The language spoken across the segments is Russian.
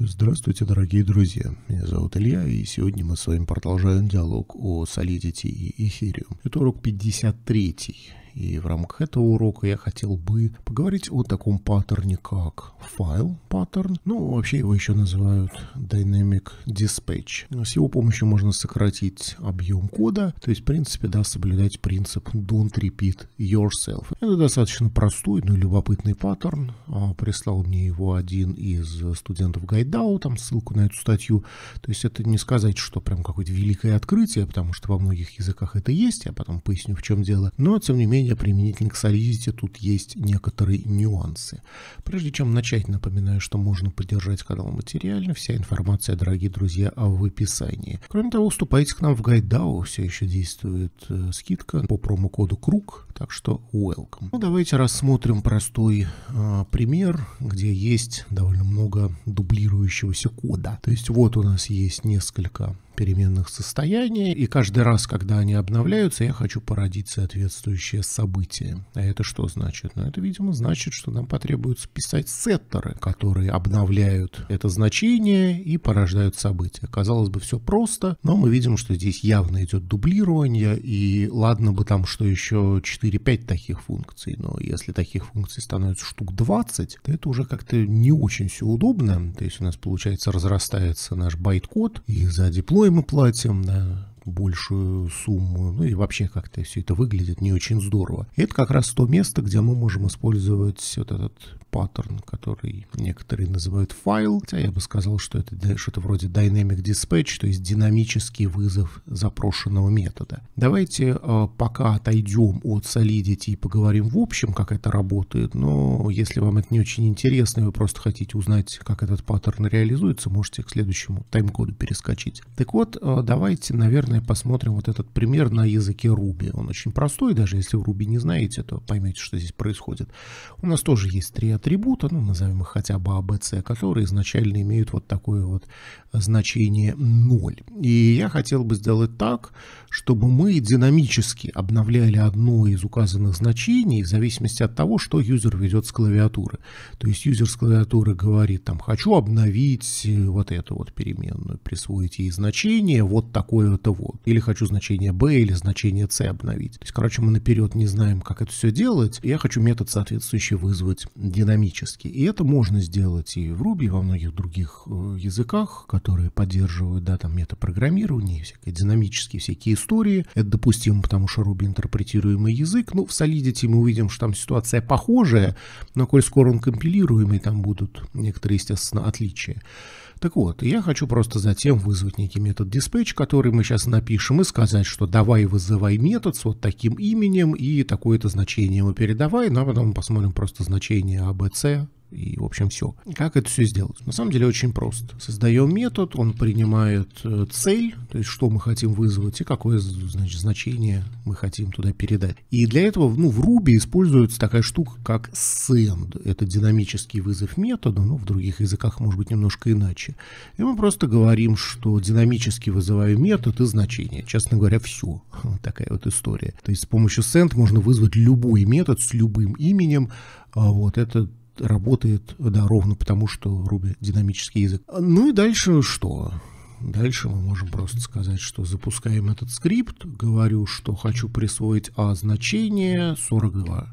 Здравствуйте, дорогие друзья. Меня зовут Илья, и сегодня мы с вами продолжаем диалог о Solidity и Ethereum. Это урок 53. И в рамках этого урока я хотел бы поговорить о таком паттерне, как файл паттерн. Ну, вообще его еще называют Dynamic Dispatch. С его помощью можно сократить объем кода, то есть, в принципе, да, соблюдать принцип don't repeat yourself. Это достаточно простой, но любопытный паттерн. А, прислал мне его один из студентов Гайдау, там ссылку на эту статью. То есть это не сказать, что прям какое-то великое открытие, потому что во многих языках это есть, я потом поясню, в чем дело. Но, тем не менее, мнения применительно к Solidity тут есть некоторые нюансы. Прежде чем начать, напоминаю, что можно поддержать канал материально. Вся информация, дорогие друзья, в описании. Кроме того, вступайте к нам в GuideDAO. Все еще действует э, скидка по промокоду КРУГ. Так что welcome. Ну, давайте рассмотрим простой э, пример, где есть довольно много дублирующегося кода. То есть вот у нас есть несколько переменных состояний, и каждый раз, когда они обновляются, я хочу породить соответствующее событие. А это что значит? Ну, это, видимо, значит, что нам потребуется писать сеттеры, которые обновляют это значение и порождают события. Казалось бы, все просто, но мы видим, что здесь явно идет дублирование, и ладно бы там, что еще 4 4-5 таких функций, но если таких функций становится штук 20, то это уже как-то не очень все удобно, то есть у нас получается разрастается наш байт-код, и за диплой мы платим, да, большую сумму. Ну и вообще как-то все это выглядит не очень здорово. это как раз то место, где мы можем использовать вот этот паттерн, который некоторые называют файл. Хотя я бы сказал, что это что-то вроде dynamic dispatch, то есть динамический вызов запрошенного метода. Давайте э, пока отойдем от Solidity и поговорим в общем, как это работает. Но если вам это не очень интересно, и вы просто хотите узнать, как этот паттерн реализуется, можете к следующему тайм-коду перескочить. Так вот, э, давайте, наверное, наверное, посмотрим вот этот пример на языке Ruby. Он очень простой, даже если вы Ruby не знаете, то поймете, что здесь происходит. У нас тоже есть три атрибута, ну, назовем их хотя бы ABC, а, которые изначально имеют вот такое вот значение 0. И я хотел бы сделать так, чтобы мы динамически обновляли одно из указанных значений в зависимости от того, что юзер ведет с клавиатуры. То есть юзер с клавиатуры говорит, там, хочу обновить э, вот эту вот переменную, присвоить ей значение, вот такое вот его. Или хочу значение b или значение c обновить. То есть, короче, мы наперед не знаем, как это все делать. Я хочу метод соответствующий вызвать динамически. И это можно сделать и в Ruby, и во многих других э, языках, которые поддерживают, да, там, метапрограммирование, всякие динамические всякие истории. Это допустимо, потому что Ruby интерпретируемый язык. Ну, в Solidity мы увидим, что там ситуация похожая, но коль скоро он компилируемый, там будут некоторые, естественно, отличия. Так вот, я хочу просто затем вызвать некий метод dispatch, который мы сейчас напишем, и сказать, что давай вызывай метод с вот таким именем и такое-то значение мы передавай, ну а потом мы посмотрим просто значение ABC а и, в общем, все. Как это все сделать? На самом деле очень просто. Создаем метод, он принимает э, цель, то есть что мы хотим вызвать и какое значит, значение мы хотим туда передать. И для этого ну, в Ruby используется такая штука, как send. Это динамический вызов метода, но в других языках может быть немножко иначе. И мы просто говорим, что динамически вызываю метод и значение. Честно говоря, все. такая вот история. То есть с помощью send можно вызвать любой метод с любым именем. А вот это работает, да, ровно потому, что Ruby динамический язык. Ну и дальше что? Дальше мы можем просто сказать, что запускаем этот скрипт, говорю, что хочу присвоить А значение 42.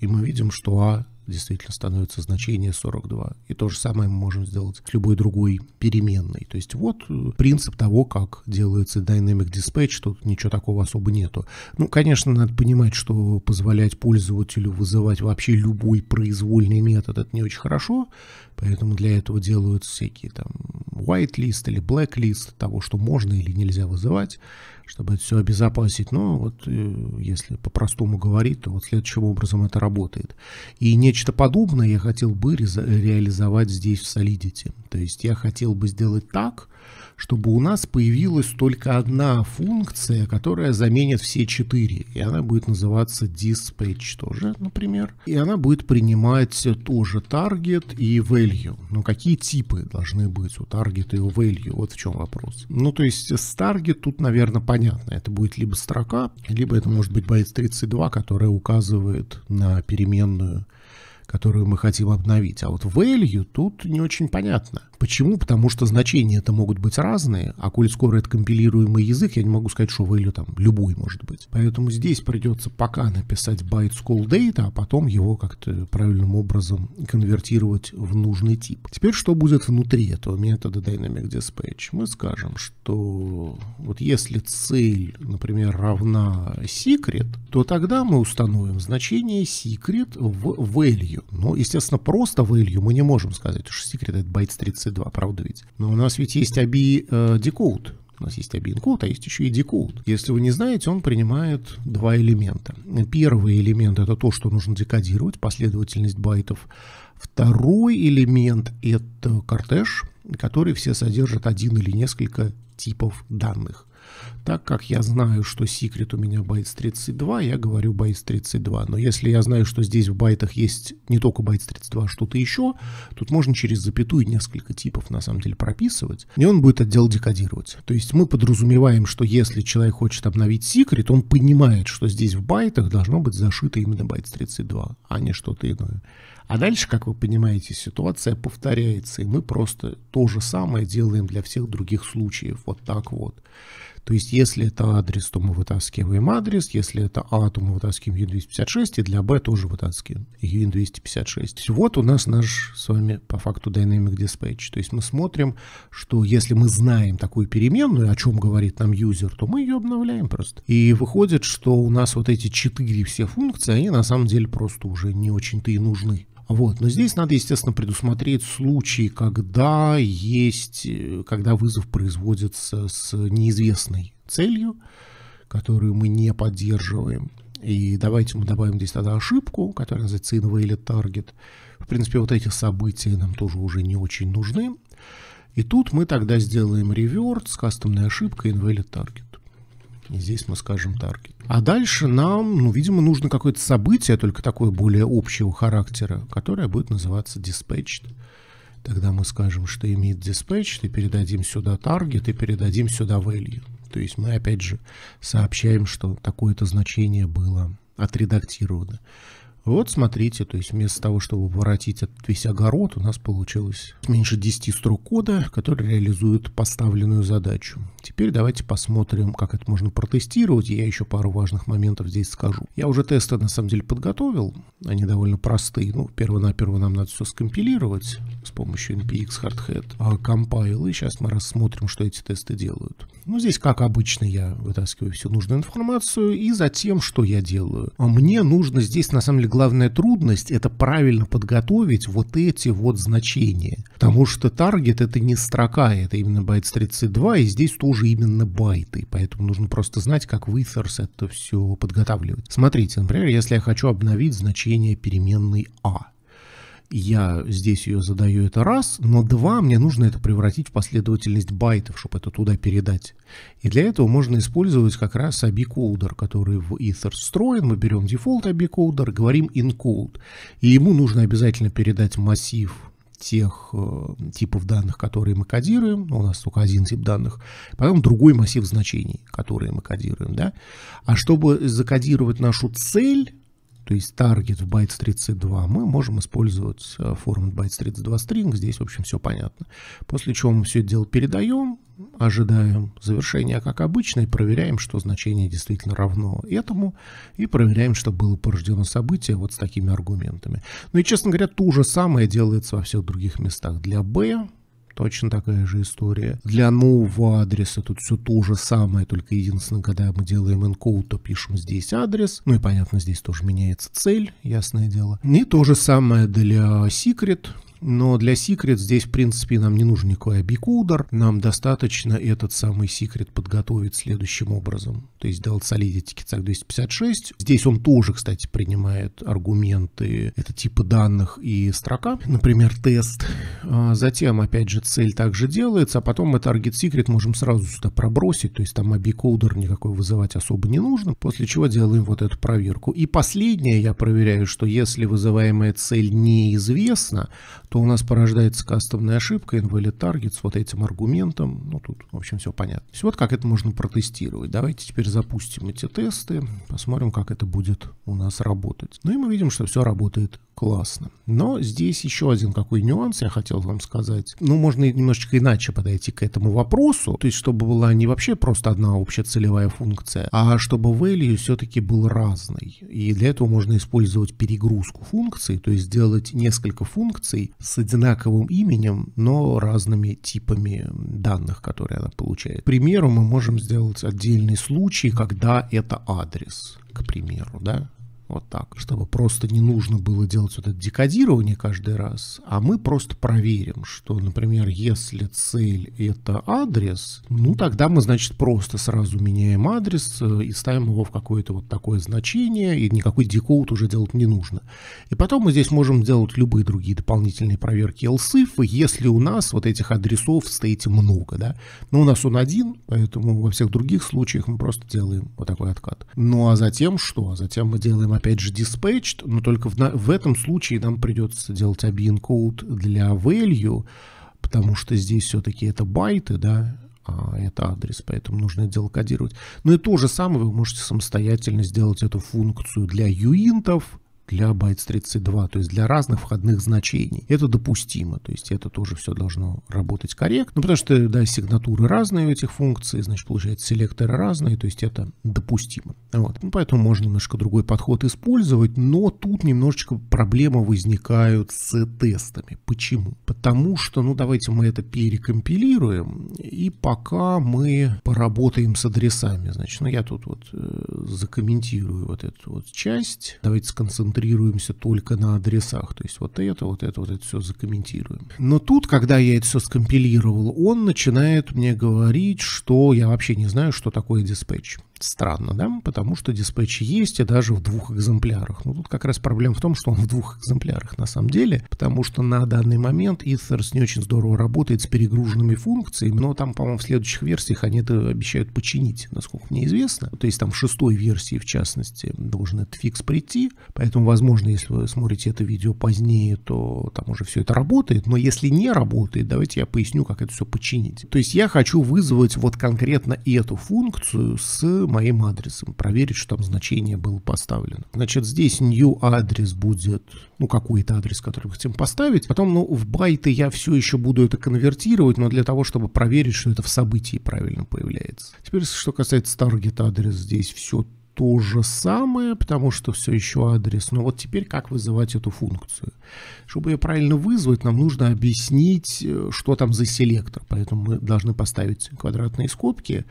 И мы видим, что А действительно становится значение 42. И то же самое мы можем сделать с любой другой переменной. То есть вот э, принцип того, как делается Dynamic Dispatch, тут ничего такого особо нету. Ну, конечно, надо понимать, что позволять пользователю вызывать вообще любой произвольный метод, это не очень хорошо, Поэтому для этого делают всякие там white list или black list того, что можно или нельзя вызывать, чтобы это все обезопасить. Но вот э, если по-простому говорить, то вот следующим образом это работает. И нечто подобное я хотел бы реализовать здесь в Solidity. То есть я хотел бы сделать так, чтобы у нас появилась только одна функция, которая заменит все четыре. И она будет называться dispatch тоже, например. И она будет принимать тоже target и value. Но какие типы должны быть у target и у value? Вот в чем вопрос. Ну, то есть с target тут, наверное, понятно. Это будет либо строка, либо это может быть byte 32, которая указывает на переменную которую мы хотим обновить. А вот value тут не очень понятно. Почему? Потому что значения это могут быть разные, а коль скоро это компилируемый язык, я не могу сказать, что вы там любой может быть. Поэтому здесь придется пока написать байт school data, а потом его как-то правильным образом конвертировать в нужный тип. Теперь что будет внутри этого метода dynamic dispatch? Мы скажем, что вот если цель, например, равна secret, то тогда мы установим значение secret в value. Но, естественно, просто value мы не можем сказать, что secret это bytes 32, 32, правда ведь? Но у нас ведь есть ABI э, decode, у нас есть ABIN-код, а есть еще и декод. Если вы не знаете, он принимает два элемента. Первый элемент – это то, что нужно декодировать, последовательность байтов. Второй элемент – это кортеж, который все содержит один или несколько типов данных. Так как я знаю, что секрет у меня bytes 32, я говорю bytes 32. Но если я знаю, что здесь в байтах есть не только байт 32, а что-то еще, тут можно через запятую несколько типов на самом деле прописывать, и он будет отдел декодировать. То есть мы подразумеваем, что если человек хочет обновить секрет, он понимает, что здесь в байтах должно быть зашито именно bytes 32, а не что-то иное. А дальше, как вы понимаете, ситуация повторяется, и мы просто то же самое делаем для всех других случаев. Вот так вот. То есть, если это адрес, то мы вытаскиваем адрес, если это А, то мы вытаскиваем U256, и для B тоже вытаскиваем U256. Вот у нас наш с вами по факту Dynamic Dispatch. То есть мы смотрим, что если мы знаем такую переменную, о чем говорит нам юзер, то мы ее обновляем просто. И выходит, что у нас вот эти четыре все функции, они на самом деле просто уже не очень-то и нужны. Вот. Но здесь надо, естественно, предусмотреть случаи, когда есть, э, когда вызов производится с неизвестной целью, которую мы не поддерживаем. И давайте мы добавим здесь тогда ошибку, которая называется invalid target. В принципе, вот эти события нам тоже уже не очень нужны. И тут мы тогда сделаем реверт с кастомной ошибкой invalid target. И здесь мы скажем таргет. А дальше нам, ну, видимо, нужно какое-то событие, только такое более общего характера, которое будет называться dispatched. Тогда мы скажем, что имеет dispatched, и передадим сюда таргет, и передадим сюда value. То есть мы опять же сообщаем, что такое-то значение было отредактировано. Вот смотрите, то есть вместо того, чтобы воротить этот весь огород, у нас получилось меньше 10 строк кода, которые реализуют поставленную задачу. Теперь давайте посмотрим, как это можно протестировать. Я еще пару важных моментов здесь скажу. Я уже тесты на самом деле подготовил. Они довольно простые. Ну, перво-наперво нам надо все скомпилировать с помощью npx hardhead а compile. И сейчас мы рассмотрим, что эти тесты делают. Ну, здесь, как обычно, я вытаскиваю всю нужную информацию. И затем, что я делаю? А мне нужно здесь, на самом деле, главная трудность – это правильно подготовить вот эти вот значения. Потому что таргет – это не строка, это именно байт 32, и здесь тоже именно байты. Поэтому нужно просто знать, как в Ethers это все подготавливать. Смотрите, например, если я хочу обновить значение переменной a, «а» я здесь ее задаю, это раз, но два, мне нужно это превратить в последовательность байтов, чтобы это туда передать. И для этого можно использовать как раз обиколдер, который в Ether встроен. Мы берем дефолт обиколдер, говорим encode, и ему нужно обязательно передать массив тех э, типов данных, которые мы кодируем, ну, у нас только один тип данных, потом другой массив значений, которые мы кодируем. Да? А чтобы закодировать нашу цель, то есть таргет в bytes 32, мы можем использовать э, формат bytes 32 string, здесь, в общем, все понятно. После чего мы все это дело передаем, ожидаем завершения, как обычно, и проверяем, что значение действительно равно этому, и проверяем, что было порождено событие вот с такими аргументами. Ну и, честно говоря, то же самое делается во всех других местах. Для b Точно такая же история. Для нового адреса тут все то же самое, только единственное, когда мы делаем encode, то пишем здесь адрес. Ну и понятно, здесь тоже меняется цель, ясное дело. И то же самое для secret. Но для секрет здесь, в принципе, нам не нужен никакой абикудер. Нам достаточно этот самый секрет подготовить следующим образом. То есть Delt Solidity кицак 256. Здесь он тоже, кстати, принимает аргументы. Это типы данных и строка. Например, тест. А затем, опять же, цель также делается. А потом мы target secret можем сразу сюда пробросить. То есть там абикудер никакой вызывать особо не нужно. После чего делаем вот эту проверку. И последнее я проверяю, что если вызываемая цель неизвестна, то у нас порождается кастомная ошибка, invalid target с вот этим аргументом. Ну, тут, в общем, все понятно. То есть вот как это можно протестировать. Давайте теперь запустим эти тесты, посмотрим, как это будет у нас работать. Ну и мы видим, что все работает классно. Но здесь еще один какой нюанс я хотел вам сказать. Ну, можно немножечко иначе подойти к этому вопросу, то есть чтобы была не вообще просто одна общая целевая функция, а чтобы value все-таки был разный. И для этого можно использовать перегрузку функций, то есть сделать несколько функций с одинаковым именем, но разными типами данных, которые она получает. К примеру, мы можем сделать отдельный случай, когда это адрес, к примеру, да, вот так, чтобы просто не нужно было делать вот это декодирование каждый раз, а мы просто проверим, что, например, если цель это адрес, ну тогда мы, значит, просто сразу меняем адрес э, и ставим его в какое-то вот такое значение, и никакой декод уже делать не нужно. И потом мы здесь можем делать любые другие дополнительные проверки LSIF, если у нас вот этих адресов в много, да. Но ну, у нас он один, поэтому во всех других случаях мы просто делаем вот такой откат. Ну а затем что? А Затем мы делаем опять же dispatched, но только в, в этом случае нам придется делать объем code для value, потому что здесь все-таки это байты, да, а это адрес, поэтому нужно это дело кодировать. Но ну и то же самое вы можете самостоятельно сделать эту функцию для юинтов, для bytes32, то есть для разных входных значений. Это допустимо, то есть это тоже все должно работать корректно, потому что, да, сигнатуры разные у этих функций, значит, получается, селекторы разные, то есть это допустимо. Вот. Ну, поэтому можно немножко другой подход использовать, но тут немножечко проблемы возникают с тестами. Почему? Потому что, ну, давайте мы это перекомпилируем, и пока мы поработаем с адресами, значит, ну, я тут вот э, закомментирую вот эту вот часть, давайте сконцентрируемся концентрируемся только на адресах. То есть вот это, вот это, вот это все закомментируем. Но тут, когда я это все скомпилировал, он начинает мне говорить, что я вообще не знаю, что такое диспетч. Странно, да? Потому что диспетч есть и даже в двух экземплярах. Но ну, тут как раз проблема в том, что он в двух экземплярах на самом деле, потому что на данный момент Ethers не очень здорово работает с перегруженными функциями, но там, по-моему, в следующих версиях они это обещают починить, насколько мне известно. То есть там в шестой версии, в частности, должен этот фикс прийти, поэтому возможно, если вы смотрите это видео позднее, то там уже все это работает. Но если не работает, давайте я поясню, как это все починить. То есть я хочу вызвать вот конкретно эту функцию с моим адресом, проверить, что там значение было поставлено. Значит, здесь new адрес будет, ну, какой-то адрес, который мы хотим поставить. Потом, ну, в байты я все еще буду это конвертировать, но для того, чтобы проверить, что это в событии правильно появляется. Теперь, что касается target адрес, здесь все то же самое, потому что все еще адрес. Но вот теперь как вызывать эту функцию? Чтобы ее правильно вызвать, нам нужно объяснить, э, что там за селектор. Поэтому мы должны поставить квадратные скобки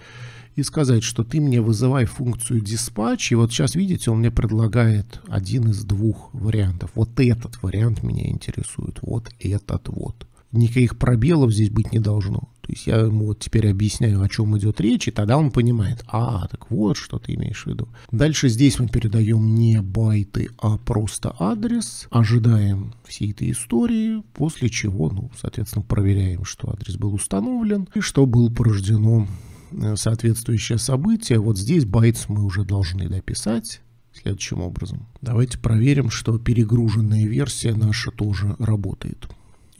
и сказать, что ты мне вызывай функцию dispatch. И вот сейчас, видите, он мне предлагает один из двух вариантов. Вот этот вариант меня интересует. Вот этот вот никаких пробелов здесь быть не должно. То есть я ему вот теперь объясняю, о чем идет речь, и тогда он понимает, а, так вот, что ты имеешь в виду. Дальше здесь мы передаем не байты, а просто адрес, ожидаем всей этой истории, после чего, ну, соответственно, проверяем, что адрес был установлен и что было порождено э, соответствующее событие. Вот здесь байт мы уже должны дописать следующим образом. Давайте проверим, что перегруженная версия наша тоже работает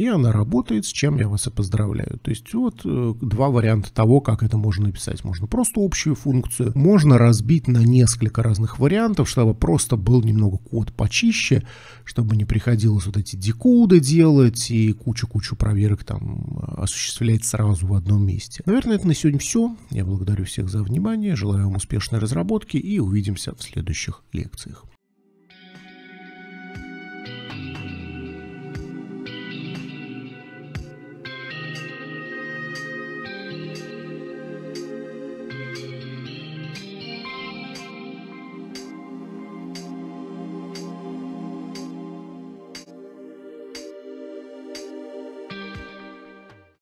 и она работает, с чем я вас и поздравляю. То есть вот э, два варианта того, как это можно написать. Можно просто общую функцию, можно разбить на несколько разных вариантов, чтобы просто был немного код почище, чтобы не приходилось вот эти декоды делать и кучу-кучу проверок там э, осуществлять сразу в одном месте. Наверное, это на сегодня все. Я благодарю всех за внимание, желаю вам успешной разработки и увидимся в следующих лекциях.